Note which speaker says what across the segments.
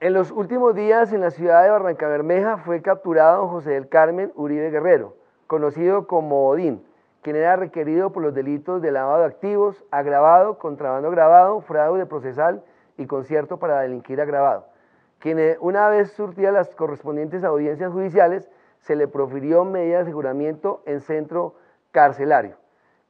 Speaker 1: En los últimos días en la ciudad de Barranca Bermeja fue capturado José del Carmen Uribe Guerrero, conocido como Odín, quien era requerido por los delitos de lavado de activos, agravado, contrabando agravado, fraude procesal y concierto para delinquir agravado, quien eh, una vez surtidas las correspondientes audiencias judiciales, se le profirió medida de aseguramiento en centro carcelario.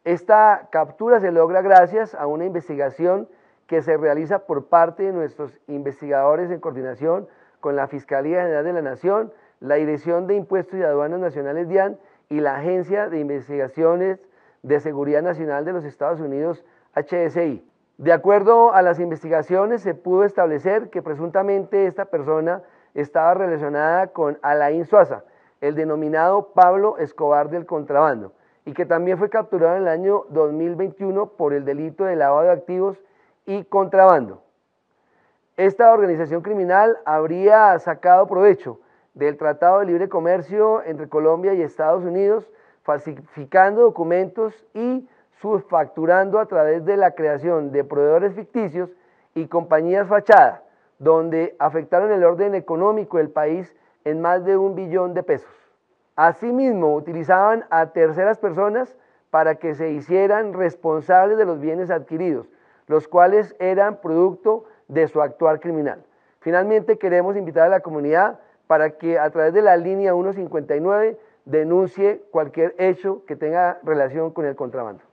Speaker 1: Esta captura se logra gracias a una investigación que se realiza por parte de nuestros investigadores en coordinación con la Fiscalía General de la Nación, la Dirección de Impuestos y Aduanas Nacionales DIAN y la Agencia de Investigaciones de Seguridad Nacional de los Estados Unidos, HSI. De acuerdo a las investigaciones, se pudo establecer que presuntamente esta persona estaba relacionada con Alain Suaza, el denominado Pablo Escobar del contrabando, y que también fue capturado en el año 2021 por el delito de lavado de activos y contrabando. Esta organización criminal habría sacado provecho del Tratado de Libre Comercio entre Colombia y Estados Unidos, falsificando documentos y subfacturando a través de la creación de proveedores ficticios y compañías fachada, donde afectaron el orden económico del país en más de un billón de pesos. Asimismo, utilizaban a terceras personas para que se hicieran responsables de los bienes adquiridos, los cuales eran producto de su actuar criminal. Finalmente, queremos invitar a la comunidad para que a través de la línea 159 denuncie cualquier hecho que tenga relación con el contrabando.